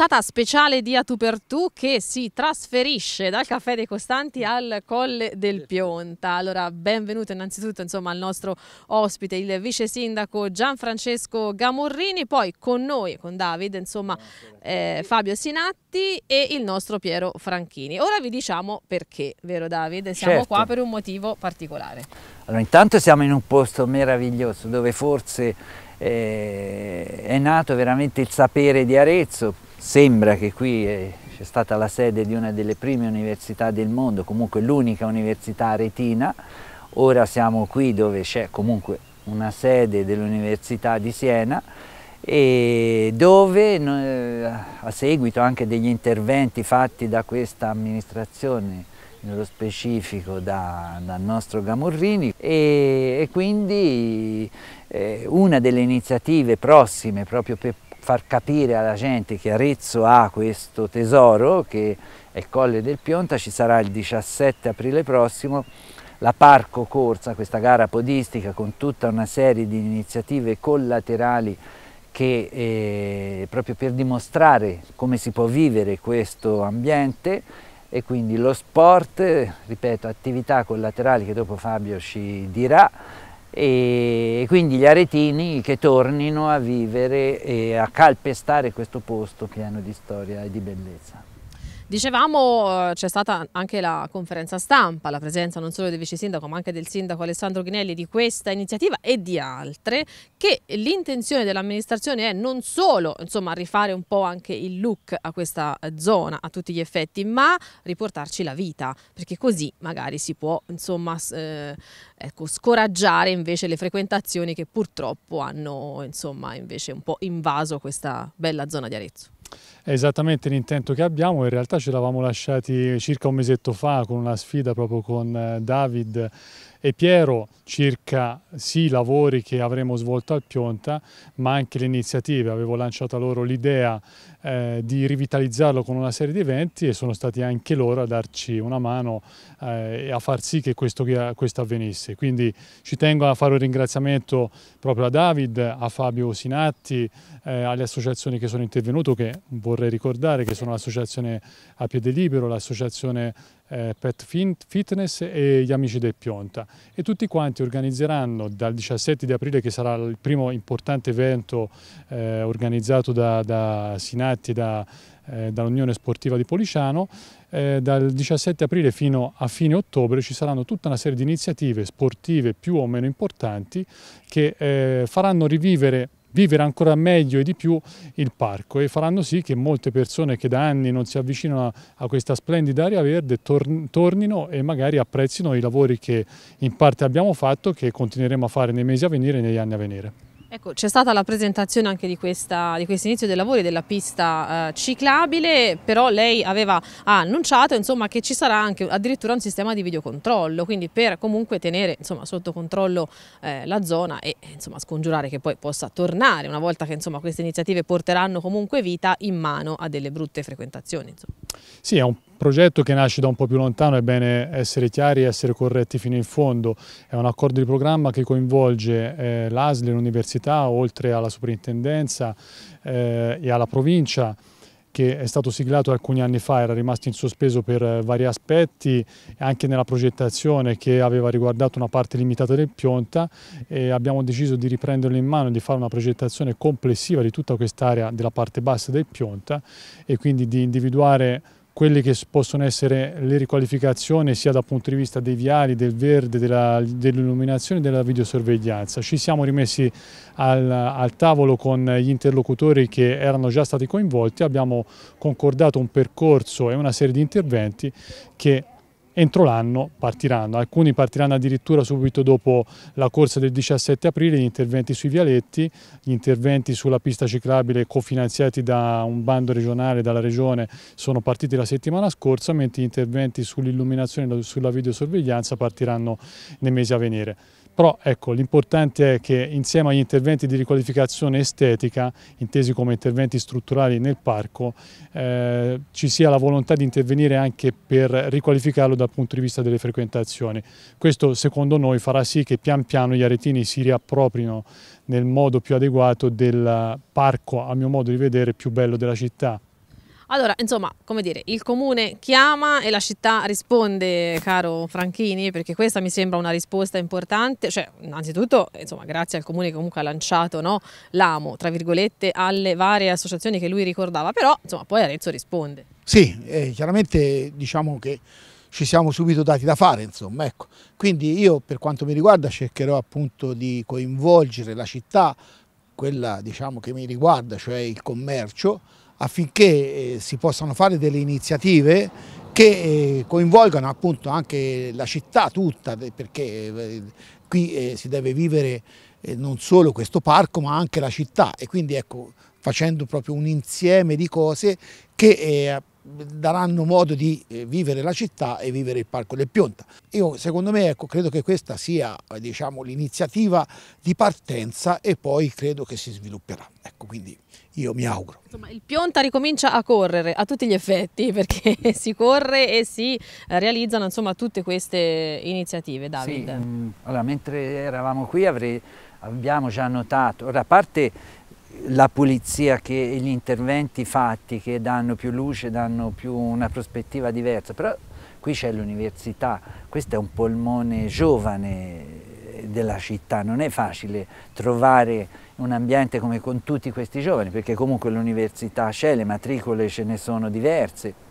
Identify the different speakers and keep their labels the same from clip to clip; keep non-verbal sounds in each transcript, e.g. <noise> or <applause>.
Speaker 1: puntata speciale di A tu per tu che si trasferisce dal Caffè dei Costanti al Colle del Pionta. Allora, benvenuto innanzitutto insomma, al nostro ospite, il vice sindaco Gianfrancesco Gamurrini, poi con noi, con David, insomma, eh, Fabio Sinatti e il nostro Piero Franchini. Ora vi diciamo perché, vero David? Siamo certo. qua per un motivo particolare.
Speaker 2: Allora, intanto siamo in un posto meraviglioso dove forse eh, è nato veramente il sapere di Arezzo Sembra che qui eh, c'è stata la sede di una delle prime università del mondo, comunque l'unica università retina. Ora siamo qui dove c'è comunque una sede dell'Università di Siena e dove eh, a seguito anche degli interventi fatti da questa amministrazione nello specifico da, dal nostro Gamurrini e, e quindi eh, una delle iniziative prossime proprio per far capire alla gente che Arezzo ha questo tesoro, che è il Colle del Pionta, ci sarà il 17 aprile prossimo la Parco Corsa, questa gara podistica con tutta una serie di iniziative collaterali che eh, proprio per dimostrare come si può vivere questo ambiente e quindi lo sport, ripeto, attività collaterali che dopo Fabio ci dirà, e quindi gli aretini che tornino a vivere e a calpestare questo posto pieno di storia e di bellezza.
Speaker 1: Dicevamo eh, c'è stata anche la conferenza stampa, la presenza non solo del vice sindaco ma anche del sindaco Alessandro Ghinelli di questa iniziativa e di altre, che l'intenzione dell'amministrazione è non solo insomma, rifare un po' anche il look a questa zona a tutti gli effetti, ma riportarci la vita, perché così magari si può insomma, eh, ecco, scoraggiare invece le frequentazioni che purtroppo hanno insomma, invece un po' invaso questa bella zona di Arezzo.
Speaker 3: È esattamente l'intento che abbiamo, in realtà ce l'avamo lasciati circa un mesetto fa con una sfida proprio con eh, David e Piero circa sì i lavori che avremo svolto al Pionta ma anche le iniziative, avevo lanciato loro l'idea eh, di rivitalizzarlo con una serie di eventi e sono stati anche loro a darci una mano eh, e a far sì che questo, questo, avvenisse. Quindi ci tengo a fare un ringraziamento proprio a David, a Fabio Sinatti, eh, alle associazioni che sono intervenute che vorrei ricordare che sono l'associazione a piede libero, l'associazione eh, Pet Fitness e gli amici del Pionta e tutti quanti organizzeranno dal 17 di aprile che sarà il primo importante evento eh, organizzato da, da Sinatti e da, eh, dall'Unione Sportiva di Policiano eh, dal 17 aprile fino a fine ottobre ci saranno tutta una serie di iniziative sportive più o meno importanti che eh, faranno rivivere vivere ancora meglio e di più il parco e faranno sì che molte persone che da anni non si avvicinano a, questa splendida area verde tornino e magari apprezzino i lavori che in parte abbiamo fatto che continueremo a fare nei mesi a venire e negli anni a venire.
Speaker 1: Ecco, c'è stata la presentazione anche di, questa, di questo inizio dei lavori della pista eh, ciclabile, però lei aveva ah, annunciato insomma, che ci sarà anche addirittura un sistema di videocontrollo, quindi per comunque tenere insomma, sotto controllo eh, la zona e insomma, scongiurare che poi possa tornare una volta che queste iniziative porteranno comunque vita in mano a delle brutte frequentazioni.
Speaker 3: Sì, è un progetto che nasce da un po' più lontano, è bene essere chiari e essere corretti fino in fondo. È un accordo di programma che coinvolge eh, l'ASL, l'università, oltre alla superintendenza eh, e alla provincia che è stato siglato alcuni anni fa, era rimasto in sospeso per eh, vari aspetti, anche nella progettazione che aveva riguardato una parte limitata del Pionta e abbiamo deciso di riprenderlo in mano e di fare una progettazione complessiva di tutta quest'area della parte bassa del Pionta e quindi di individuare quelle che possono essere le riqualificazioni sia dal punto di vista dei viali, del verde, dell'illuminazione dell e della videosorveglianza. Ci siamo rimessi al, al, tavolo con gli interlocutori che erano già stati coinvolti, abbiamo concordato un percorso e una serie di interventi che entro l'anno partiranno, alcuni partiranno addirittura subito dopo la corsa del 17 aprile, gli interventi sui vialetti, gli interventi sulla pista ciclabile cofinanziati da un bando regionale, dalla regione, sono partiti la settimana scorsa, mentre gli interventi sull'illuminazione e sulla videosorveglianza partiranno nei mesi a venire. Però ecco, l'importante è che insieme agli interventi di riqualificazione estetica, intesi come interventi strutturali nel parco, eh, ci sia la volontà di intervenire anche per riqualificarlo dal punto di vista delle frequentazioni. Questo secondo noi farà sì che pian piano gli aretini si riapproprino nel modo più adeguato del parco, a mio modo di vedere, più bello della città.
Speaker 1: Allora, insomma, come dire, il comune chiama e la città risponde, caro Franchini, perché questa mi sembra una risposta importante. Cioè, innanzitutto, insomma, grazie al comune che comunque ha lanciato no, l'amo, tra virgolette, alle varie associazioni che lui ricordava, però insomma, poi Arezzo risponde.
Speaker 4: Sì, eh, chiaramente diciamo che ci siamo subito dati da fare, insomma, ecco. Quindi io per quanto mi riguarda cercherò appunto di coinvolgere la città, quella diciamo che mi riguarda, cioè il commercio, affinché eh, si possano fare delle iniziative che eh, coinvolgano appunto anche la città tutta, perché eh, qui si deve vivere non solo questo parco ma anche la città e quindi ecco facendo proprio un insieme di cose che daranno modo di eh, vivere la città e vivere il Parco del Pionta. Io secondo me ecco, credo che questa sia diciamo, l'iniziativa di partenza e poi credo che si svilupperà. Ecco, quindi io mi auguro. Insomma,
Speaker 1: il Pionta ricomincia a correre a tutti gli effetti <laughs> perché <laughs> si corre e si eh, realizzano insomma, tutte queste iniziative, Davide. Sì, mm, allora, mentre eravamo qui avrei, abbiamo già notato, ora a parte
Speaker 2: la pulizia che gli interventi fatti che danno più luce, danno più una prospettiva diversa, però qui c'è l'università, questo è un polmone giovane della città, non è facile trovare un ambiente come con tutti questi giovani, perché comunque l'università c'è, le matricole ce ne sono diverse.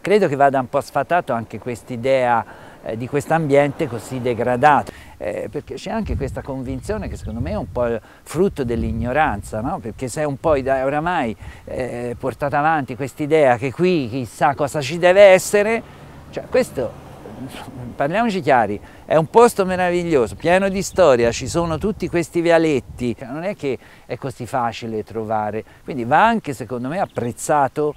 Speaker 2: Credo che vada un po' sfatato anche quest'idea eh, di questo ambiente così degradato eh, perché c'è anche questa convinzione che secondo me è un po' frutto dell'ignoranza, no? perché se un po' oramai eh, portata avanti questa idea che qui chissà cosa ci deve essere, cioè questo parliamoci chiari, è un posto meraviglioso, pieno di storia, ci sono tutti questi vialetti, non è che è così facile trovare, quindi va anche secondo me apprezzato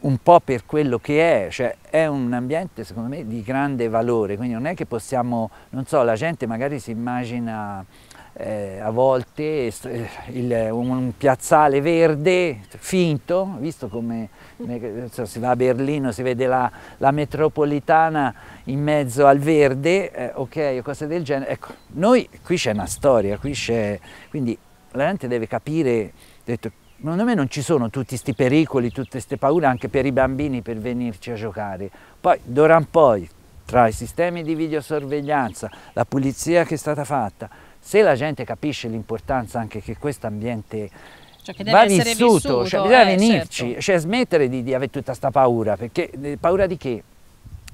Speaker 2: un po' per quello che è, cioè è un ambiente secondo me di grande valore, quindi non è che possiamo, non so, la gente magari si immagina eh, a volte eh, il, un piazzale verde finto, visto come so, si va a Berlino, si vede la, la metropolitana in mezzo al verde, eh, ok, cose del genere. Ecco, noi qui c'è una storia, qui c'è, quindi la gente deve capire, detto, secondo me non ci sono tutti questi pericoli, tutte queste paure anche per i bambini per venirci a giocare. Poi d'ora in poi tra i sistemi di videosorveglianza, la pulizia che è stata fatta, se la gente capisce l'importanza anche che questo ambiente cioè che deve va vissuto, vissuto cioè bisogna eh, venirci, certo. cioè smettere di, di avere tutta questa paura, perché eh, paura di che?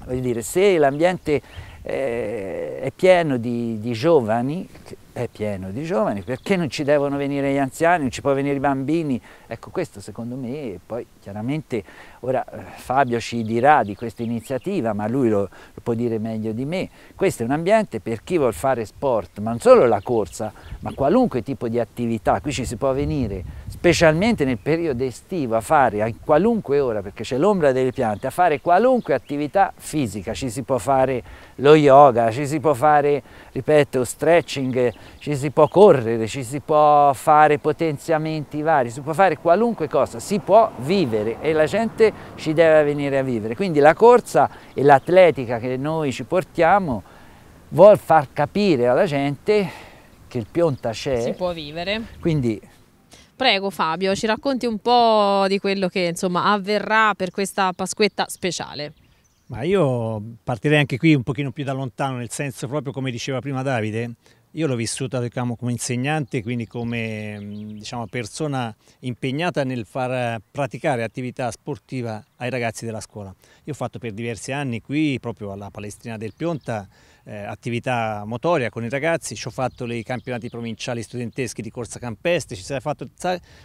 Speaker 2: Voglio dire, se l'ambiente eh, è pieno di, di giovani, è pieno di giovani, perché non ci devono venire gli anziani, non ci può venire i bambini? Ecco questo secondo me, poi chiaramente ora eh, Fabio ci dirà di questa iniziativa, ma lui lo, lo può dire meglio di me, questo è un ambiente per chi vuole fare sport, ma non solo la corsa, ma qualunque tipo di attività, qui ci si può venire specialmente nel periodo estivo, a fare a qualunque ora, perché c'è l'ombra delle piante, a fare qualunque attività fisica, ci si può fare lo yoga, ci si può fare, ripeto, stretching, ci si può correre, ci si può fare potenziamenti vari, si può fare qualunque cosa, si può vivere e la gente ci deve venire a vivere. Quindi la corsa e l'atletica che noi ci portiamo vuol far capire alla gente che il pionta c'è. Si
Speaker 1: può vivere. Quindi prego Fabio, ci racconti un po' di quello che insomma, avverrà per questa Pasquetta speciale.
Speaker 5: Ma io partirei anche qui un pochino più da lontano, nel senso proprio come diceva prima Davide, io l'ho vissuta diciamo, come insegnante, quindi come diciamo, persona impegnata nel far praticare attività sportiva ai ragazzi della scuola. Io ho fatto per diversi anni qui, proprio alla Palestrina del Pionta, eh, attività motoria con i ragazzi, ci ho fatto i campionati provinciali studenteschi di corsa campestre, ci sono fatte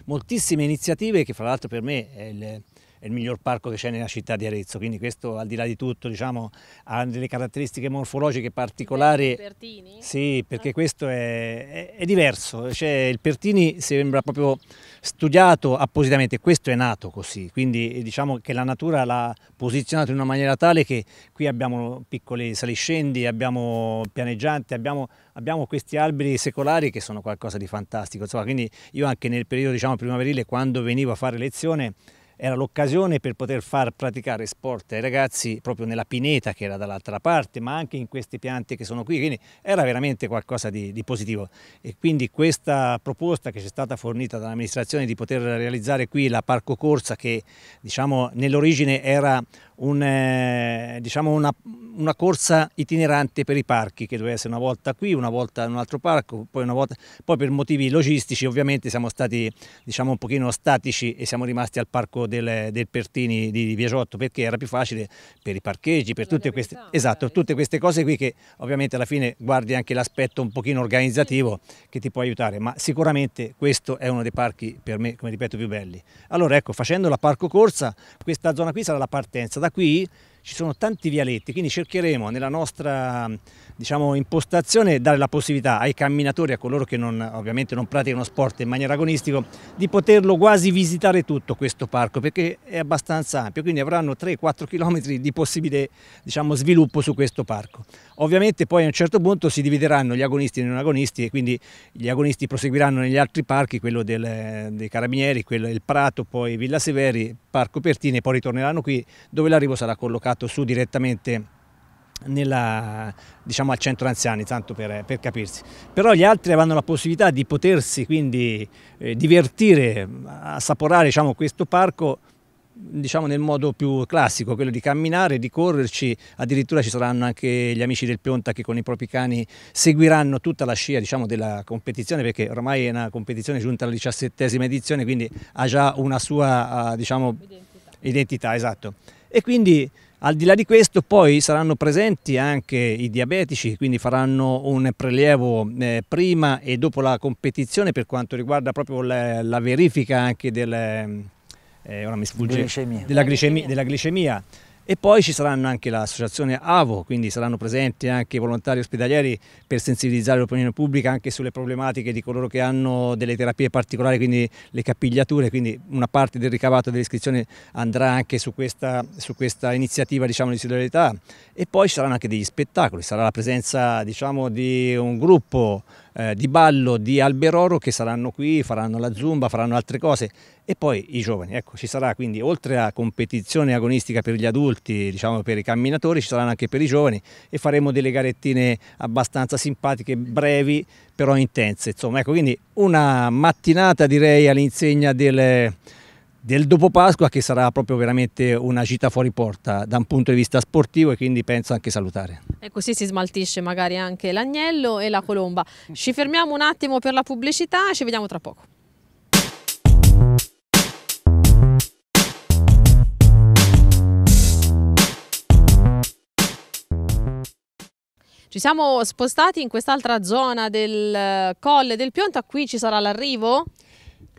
Speaker 5: moltissime iniziative che fra l'altro per me è il è il miglior parco che c'è nella città di Arezzo, quindi questo al di là di tutto diciamo, ha delle caratteristiche morfologiche particolari. Il Pertini? Sì, perché ah. questo è, è, è diverso, cioè, il Pertini sembra proprio studiato appositamente, questo è nato così, quindi eh, diciamo che la natura l'ha posizionato in una maniera tale che qui abbiamo piccoli saliscendi, abbiamo pianeggianti, abbiamo, abbiamo questi alberi secolari che sono qualcosa di fantastico, Insomma, quindi io anche nel periodo diciamo, primaverile quando venivo a fare lezione era l'occasione per poter far praticare sport ai ragazzi proprio nella pineta che era dall'altra parte, ma anche in queste piante che sono qui, quindi era veramente qualcosa di, di positivo. E quindi questa proposta che ci è stata fornita dall'amministrazione di poter realizzare qui la parco corsa che diciamo nell'origine era un, eh, diciamo una, una, corsa itinerante per i parchi che doveva essere una volta qui, una volta in un altro parco, poi, volta, poi per motivi logistici ovviamente siamo stati diciamo un pochino statici e siamo rimasti al parco del, del Pertini di, di Biasotto perché era più facile per i parcheggi, per tutte queste, esatto, eh. tutte queste, cose qui che ovviamente alla fine guardi anche l'aspetto un pochino organizzativo che ti può aiutare, ma sicuramente questo è uno dei parchi per me, come ripeto, più belli. Allora ecco, facendo la parco corsa, questa zona qui sarà la partenza, da qui ci sono tanti vialetti, quindi cercheremo nella nostra diciamo, impostazione dare la possibilità ai camminatori, a coloro che non, ovviamente non praticano sport in maniera agonistica, di poterlo quasi visitare tutto questo parco perché è abbastanza ampio, quindi avranno 3-4 km di possibile diciamo, sviluppo su questo parco. Ovviamente poi a un certo punto si divideranno gli agonisti e non agonisti e quindi gli agonisti proseguiranno negli altri parchi, quello del, dei Carabinieri, quello del Prato, poi Villa Severi, Parco Pertini e poi ritorneranno qui dove l'arrivo sarà collocato su direttamente nella, diciamo, al centro anziani, tanto per, per, capirsi. Però gli altri avranno la possibilità di potersi quindi eh, divertire, assaporare diciamo, questo parco diciamo nel modo più classico, quello di camminare, di correrci, addirittura ci saranno anche gli amici del Pionta che con i propri cani seguiranno tutta la scia diciamo, della competizione perché ormai è una competizione giunta alla diciassettesima edizione quindi ha già una sua ah, diciamo, identità. identità esatto. E quindi al di là di questo poi saranno presenti anche i diabetici, quindi faranno un prelievo eh, prima e dopo la competizione per quanto riguarda proprio la, la verifica anche del eh, ora mi sfugge, glicemia. Della, glicemia, della glicemia. E poi ci saranno anche l'associazione AVO, quindi saranno presenti anche volontari ospedalieri per sensibilizzare l'opinione pubblica anche sulle problematiche di coloro che hanno delle terapie particolari, quindi le capigliature, quindi una parte del ricavato dell'iscrizione andrà anche su questa, su questa iniziativa diciamo, di solidarietà e poi ci saranno anche degli spettacoli, sarà la presenza diciamo, di un gruppo eh, di ballo di Alberoro che saranno qui, faranno la zumba, faranno altre cose e poi i giovani, ecco, ci sarà quindi oltre a competizione agonistica per gli adulti, diciamo per i camminatori, ci saranno anche per i giovani e faremo delle garettine abbastanza simpatiche, brevi però intense, insomma, ecco, quindi una mattinata direi all'insegna delle del dopo Pasqua che sarà proprio veramente una gita fuori porta da un punto di vista sportivo e quindi penso anche salutare.
Speaker 1: E così si smaltisce magari anche l'agnello e la colomba. Ci fermiamo un attimo per la pubblicità, e ci vediamo tra poco. Ci siamo spostati in quest'altra zona del eh, Colle del Pionta, qui ci sarà l'arrivo?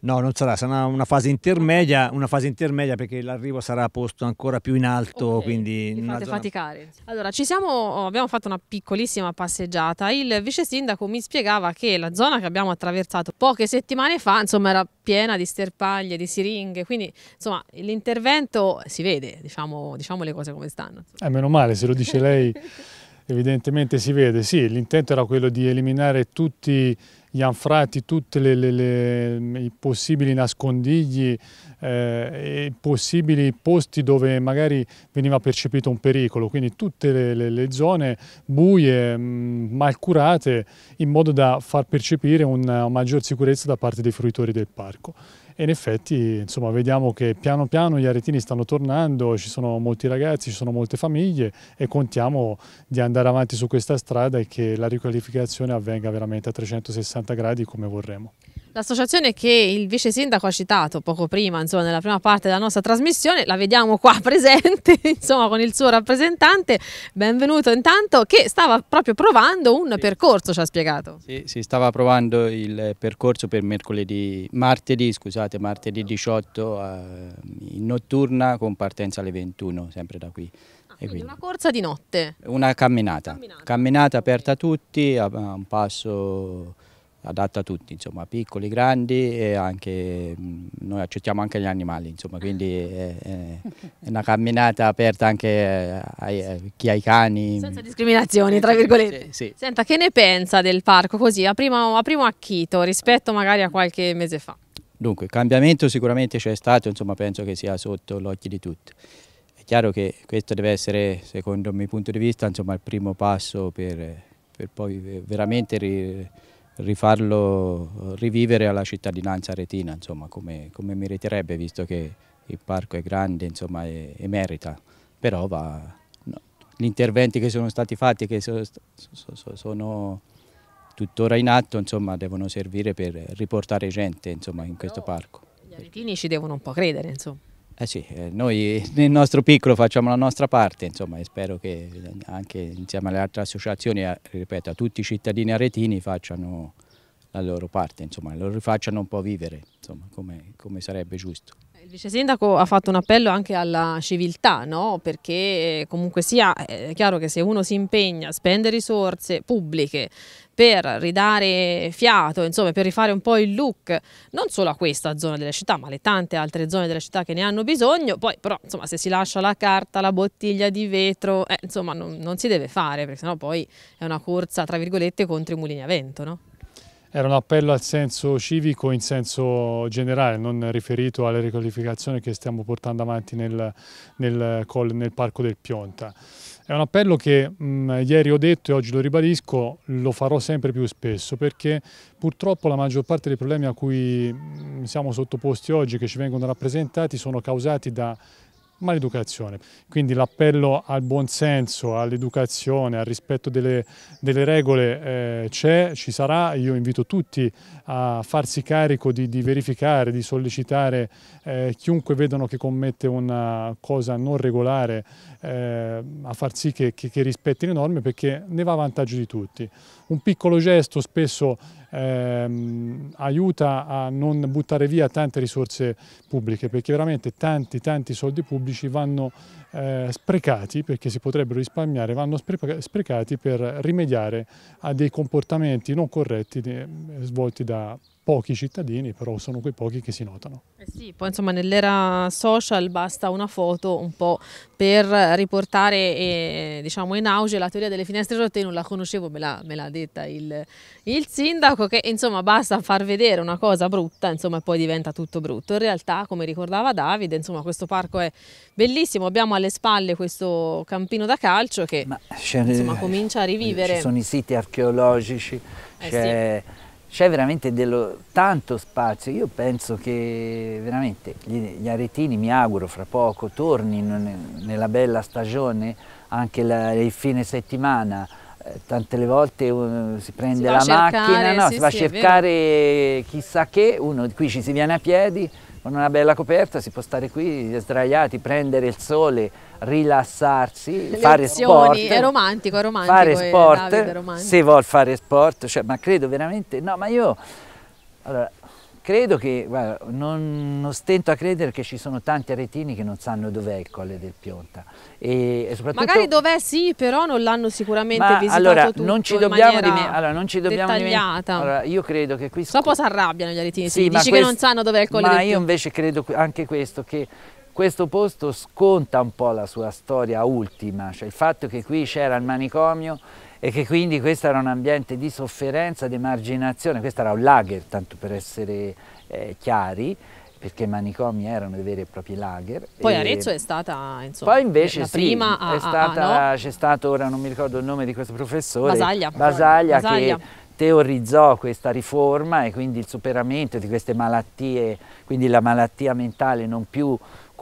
Speaker 5: No, non sarà, sarà una fase intermedia, una fase intermedia perché l'arrivo sarà posto ancora più in alto, okay, quindi... Vi fate zona...
Speaker 1: faticare. Allora, ci siamo, oh, abbiamo fatto una piccolissima passeggiata, il vice sindaco mi spiegava che la zona che abbiamo attraversato poche settimane fa, insomma, era piena di sterpaglie, di siringhe, quindi insomma l'intervento si vede, diciamo, diciamo, le cose come stanno.
Speaker 3: Eh, meno male, se lo dice lei <laughs> evidentemente si vede, sì, l'intento era quello di eliminare tutti gli anfratti, tutti i possibili nascondigli eh, possibili posti dove magari veniva percepito un pericolo, quindi tutte le, le, le zone buie, mh, mm, mal curate, in modo da far percepire una maggior sicurezza da parte dei fruitori del parco. E in effetti insomma, vediamo che piano piano gli aretini stanno tornando, ci sono molti ragazzi, ci sono molte famiglie e contiamo di andare avanti su questa strada e che la riqualificazione avvenga veramente a 360 gradi come vorremmo.
Speaker 1: L'associazione che il vice sindaco ha citato poco prima, insomma, nella prima parte della nostra trasmissione, la vediamo qua <laughs> presente, insomma, con il suo rappresentante, benvenuto intanto, che stava proprio provando un sì. percorso, ci ha spiegato.
Speaker 6: Sì, si stava provando il percorso per mercoledì, martedì, scusate, martedì 18 eh, in notturna con partenza alle 21, sempre da qui. Ah, e Quindi una
Speaker 1: corsa di notte?
Speaker 6: Una camminata, camminata, camminata aperta a tutti, a un passo adatta a tutti, insomma, piccoli, grandi e anche mm, noi accettiamo anche gli animali, insomma, quindi ah. è, è una camminata aperta anche eh, a eh, chi ha i cani. Senza
Speaker 1: discriminazioni, tra virgolette. Sì, sì. Senta, che ne pensa del parco così a primo, a primo acchito rispetto magari a qualche mese fa?
Speaker 6: Dunque, il cambiamento sicuramente c'è stato, insomma, penso che sia sotto l'occhio di tutti. È chiaro che questo deve essere, secondo il mio punto di vista, insomma, il primo passo per, per poi eh, veramente rifarlo rivivere alla cittadinanza retina, insomma, come, come meriterebbe, visto che il parco è grande insomma, e, e merita, però va, no. gli interventi che sono stati fatti, e che so, so, so, sono tuttora in atto, insomma, devono servire per riportare gente insomma, in questo parco.
Speaker 1: Gli aretini ci devono un po' credere, insomma.
Speaker 6: Eh sì, eh, noi <laughs> nel nostro piccolo facciamo la nostra parte, insomma, e spero che anche insieme alle altre associazioni, eh, ripeto, a tutti i cittadini aretini facciano la loro parte, insomma, lo rifacciano un po' vivere, insomma, come, come sarebbe giusto.
Speaker 1: Il vice sindaco ha fatto un appello anche alla civiltà, no? perché eh, comunque sia è chiaro che se uno si impegna, spende risorse pubbliche per ridare fiato, insomma, per rifare un po' il look non solo a questa zona della città, ma alle tante altre zone della città che ne hanno bisogno, poi però insomma, se si lascia la carta, la bottiglia di vetro, eh, insomma, non, non, si deve fare, perché sennò poi è una corsa tra virgolette contro i mulini a vento, no?
Speaker 3: era un appello al senso civico in senso generale, non riferito alle riqualificazioni che stiamo portando avanti nel, nel, nel Parco del Pionta. È un appello che mh, mm, ieri ho detto e oggi lo ribadisco, lo farò sempre più spesso perché purtroppo la maggior parte dei problemi a cui mm, siamo sottoposti oggi, che ci vengono rappresentati, sono causati da maleducazione. Quindi l'appello al buonsenso, all'educazione, al rispetto delle, delle regole eh, c'è, ci sarà. Io invito tutti a farsi carico di, di verificare, di sollecitare eh, chiunque vedano che commette una cosa non regolare eh, a far sì che, che, che rispetti le norme perché ne va a vantaggio di tutti. Un piccolo gesto spesso ehm, aiuta a non buttare via tante risorse pubbliche perché veramente tanti tanti soldi pubblici vanno eh, sprecati, perché si potrebbero risparmiare, vanno sprecati per rimediare a dei comportamenti non corretti eh, svolti da pochi cittadini, però sono quei pochi che si notano. Eh
Speaker 1: sì, poi insomma nell'era social basta una foto un po' per riportare eh, diciamo in auge la teoria delle finestre rotte, non la conoscevo, me l'ha, detta il, il, sindaco, che insomma basta far vedere una cosa brutta, insomma e poi diventa tutto brutto. In realtà, come ricordava Davide, insomma questo parco è bellissimo, abbiamo alle spalle questo campino da calcio che insomma, eh, comincia a rivivere. Ci sono
Speaker 2: i siti archeologici, eh c'è sì. veramente dello, tanto spazio. Io penso che veramente gli, gli aretini, mi auguro, fra poco tornino nella bella stagione, anche la, il fine settimana, eh, tante le volte uno eh, si prende si la cercare, macchina, no, sì, si va a sì, cercare chissà che, uno qui ci si viene a piedi, con una bella coperta si può stare qui sdraiati, prendere il sole, rilassarsi, Le fare sport. È
Speaker 1: romantico, è romantico. Fare eh, sport, Davide, romantico. se
Speaker 2: vuol fare sport, cioè, ma credo veramente, no, ma io... Allora, Credo che, guarda, non, non, stento a credere che ci sono tanti aretini che non sanno dov'è il Colle del Pionta. E, e Magari
Speaker 1: dov'è sì, però non l'hanno sicuramente ma, visitato allora, tutto non ci dobbiamo in allora, non ci dobbiamo dettagliata. Allora,
Speaker 2: io credo che qui...
Speaker 1: Dopo si arrabbiano gli aretini, sì, dici che non sanno dov'è il Colle del Pionta. Ma io
Speaker 2: invece credo anche questo, che questo posto sconta un po' la sua storia ultima, cioè il fatto che qui c'era il manicomio e che quindi questo era un ambiente di sofferenza, di emarginazione, questo era un lager, tanto per essere eh, chiari, perché i manicomi erano dei veri e propri lager. Poi Arezzo è
Speaker 1: stata, insomma, poi invece la sì, prima a, stata,
Speaker 2: no. c'è stato, ora non mi ricordo il nome di questo professore, Basaglia, Basaglia, Basaglia. che teorizzò questa riforma e quindi il superamento di queste malattie, quindi la malattia mentale non più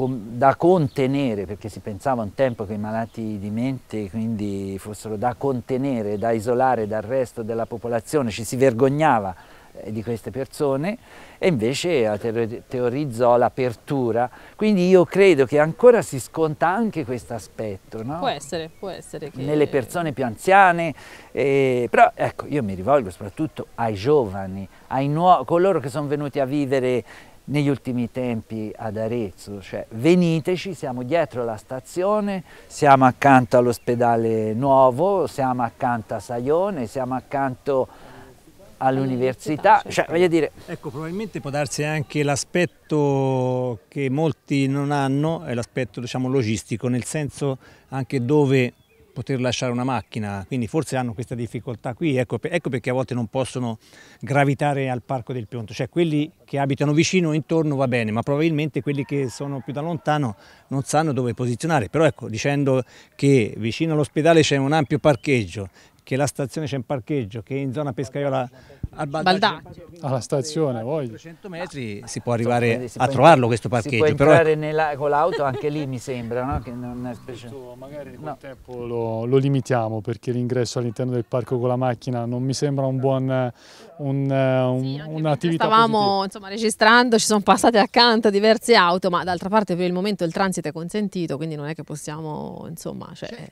Speaker 2: da contenere, perché si pensava un tempo che i malati di mente quindi fossero da contenere, da isolare dal resto della popolazione, ci si vergognava eh, di queste persone e invece teorizzò l'apertura. Quindi io credo che ancora si sconta anche questo aspetto. No? Può
Speaker 1: essere, può essere. Che... Nelle persone
Speaker 2: più anziane, eh, però ecco, io mi rivolgo soprattutto ai giovani, ai coloro che sono venuti a vivere negli ultimi tempi ad Arezzo, cioè veniteci, siamo dietro la stazione, siamo accanto all'ospedale nuovo, siamo accanto a Saione, siamo accanto all'università, cioè certo.
Speaker 5: voglio dire... Ecco, probabilmente può darsi anche l'aspetto che molti non hanno, è l'aspetto diciamo, logistico, nel senso anche dove poter lasciare una macchina, quindi forse hanno questa difficoltà qui, ecco, ecco perché a volte non possono gravitare al Parco del Pionto, cioè quelli che abitano vicino o intorno va bene, ma probabilmente quelli che sono più da lontano non sanno dove posizionare, però ecco, dicendo che vicino all'ospedale c'è un ampio parcheggio, che la stazione c'è un parcheggio, che in zona Pescaiola al Baldaccio. Alla stazione, voglio. 300 metri si può
Speaker 3: arrivare si a può trovarlo in... questo parcheggio. Si può entrare però...
Speaker 2: nella, con l'auto anche lì mi sembra, no? Che non è specie... magari
Speaker 3: col no. tempo lo, lo, limitiamo perché l'ingresso all'interno del parco con la macchina non mi sembra un buon, un, eh, un, sì, un'attività Stavamo
Speaker 1: insomma, registrando, ci sono passate accanto diverse auto, ma d'altra parte per il momento il transito è consentito, quindi non è che possiamo insomma... Cioè... Eh.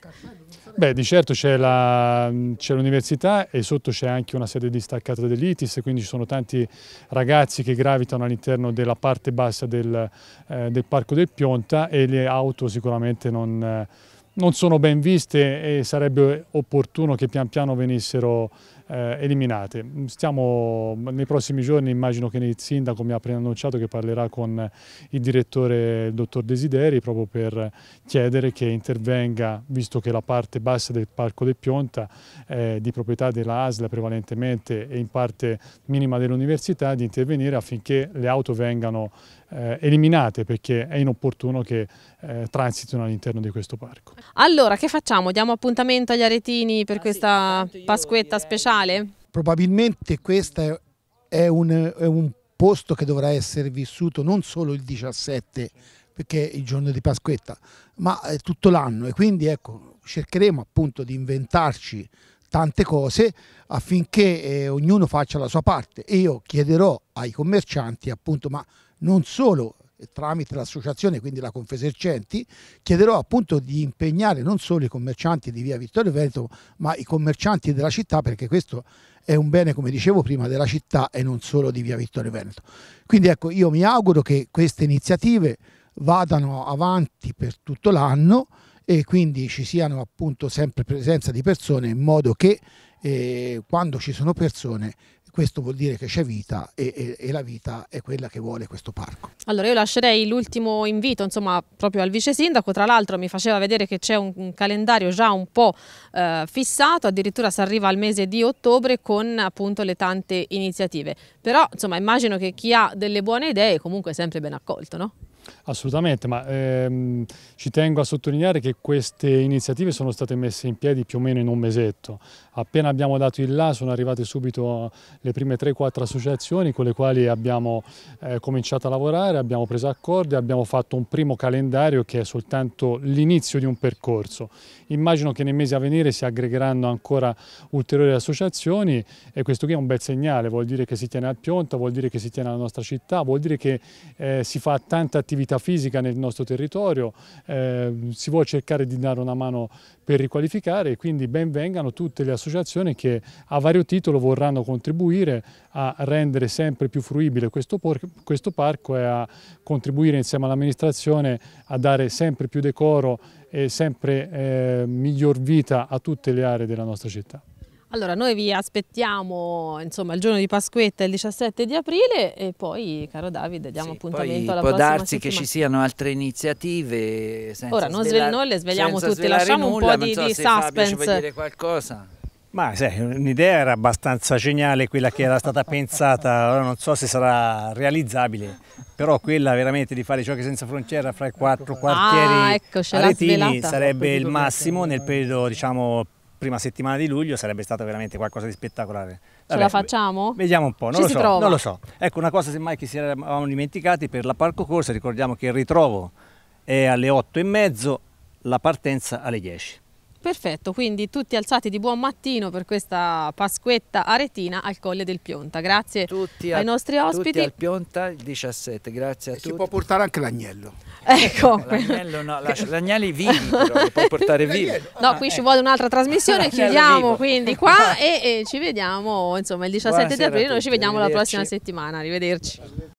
Speaker 3: Beh di certo c'è l'università e sotto c'è anche una sede distaccata del dell'ITIS, quindi ci sono tanti ragazzi che gravitano all'interno della parte bassa del, eh, del, parco del Pionta e le auto sicuramente non, eh, non sono ben viste e sarebbe opportuno che pian piano venissero eh, eliminate. Stiamo nei prossimi giorni, immagino che il sindaco mi ha appena annunciato che parlerà con il direttore, il dottor Desideri, proprio per chiedere che intervenga, visto che la parte bassa del Parco del Pionta è di proprietà della ASL prevalentemente e in parte minima dell'università, di intervenire affinché le auto vengano eh, eliminate perché è inopportuno che eh, transitino all'interno di questo parco.
Speaker 1: Allora che facciamo? Diamo appuntamento agli aretini per ah, questa sì, Pasquetta direi... speciale?
Speaker 4: Probabilmente questo è un, è un posto che dovrà essere vissuto non solo il 17 perché è il giorno di Pasquetta, ma tutto l'anno e quindi ecco, cercheremo appunto di inventarci tante cose affinché eh, ognuno faccia la sua parte e io chiederò ai commercianti appunto ma non solo tramite l'associazione, quindi la Confesercenti, chiederò appunto di impegnare non solo i commercianti di via Vittorio Veneto, ma i commercianti della città, perché questo è un bene, come dicevo prima, della città e non solo di via Vittorio Veneto. Quindi ecco, io mi auguro che queste iniziative vadano avanti per tutto l'anno e quindi ci siano appunto sempre presenza di persone in modo che eh, quando ci sono persone questo vuol dire che c'è vita e, e, e, la vita è quella che vuole questo
Speaker 1: parco. Allora io lascerei l'ultimo invito insomma, proprio al vice sindaco, tra l'altro mi faceva vedere che c'è un, un, calendario già un po' eh, fissato, addirittura si arriva al mese di ottobre con appunto le tante iniziative, però insomma immagino che chi ha delle buone idee è comunque sempre ben accolto, no?
Speaker 3: Assolutamente, ma ehm, ci tengo a sottolineare che queste iniziative sono state messe in piedi più o meno in un mesetto, Appena abbiamo dato il là sono arrivate subito le prime 3-4 associazioni con le quali abbiamo eh, cominciato a lavorare, abbiamo preso accordi, abbiamo fatto un primo calendario che è soltanto l'inizio di un percorso. Immagino che nei mesi a venire si aggregheranno ancora ulteriori associazioni e questo qui è un bel segnale, vuol dire che si tiene al Pionta, vuol dire che si tiene alla nostra città, vuol dire che eh, si fa tanta attività fisica nel nostro territorio, eh, si vuole cercare di dare una mano per riqualificare e quindi ben vengano tutte le associazioni che a vario titolo vorranno contribuire a rendere sempre più fruibile questo, questo parco e a contribuire insieme all'amministrazione a dare sempre più decoro e sempre eh, miglior vita a tutte le aree della nostra città.
Speaker 1: Allora, noi vi aspettiamo insomma, il giorno di Pasquetta, il 17 di aprile, e poi, caro Davide, diamo sì, appuntamento alla prossima settimana. Può darsi che ci
Speaker 2: siano altre iniziative. Ora, non svela- noi le svegliamo tutte, lasciamo nulla, un po' di, so di suspense. Fabio dire qualcosa.
Speaker 5: Ma un'idea era abbastanza geniale quella che era stata pensata, non so se sarà realizzabile, però quella veramente di fare Giochi Senza Frontiera fra i quattro ah, quartieri ah, ecco, aretini sarebbe ecco, il massimo nel periodo diciamo, prima settimana di luglio sarebbe stato veramente qualcosa di spettacolare. Vabbè, Ce la
Speaker 1: facciamo? Vediamo un po', non lo, so, non, lo so,
Speaker 5: Ecco, una cosa semmai che si eravamo dimenticati per la parco corsa, ricordiamo che il ritrovo è alle 8 e mezzo, la partenza alle 10.
Speaker 1: Perfetto, quindi tutti alzati di buon mattino per questa Pasquetta aretina al Colle del Pionta. Grazie tutti ai a, nostri ospiti. Tutti al
Speaker 2: Pionta il 17, grazie a e tutti. Si può portare anche l'agnello. <laughs> Ecco. L'agnello no, l'agnello è vivo, però, li può portare <laughs> vivo.
Speaker 1: No, qui eh. ci vuole un'altra trasmissione, chiudiamo vivo. quindi qua <laughs> e, e, ci vediamo insomma il 17 Buonasera di aprile, noi ci vediamo la prossima settimana, arrivederci.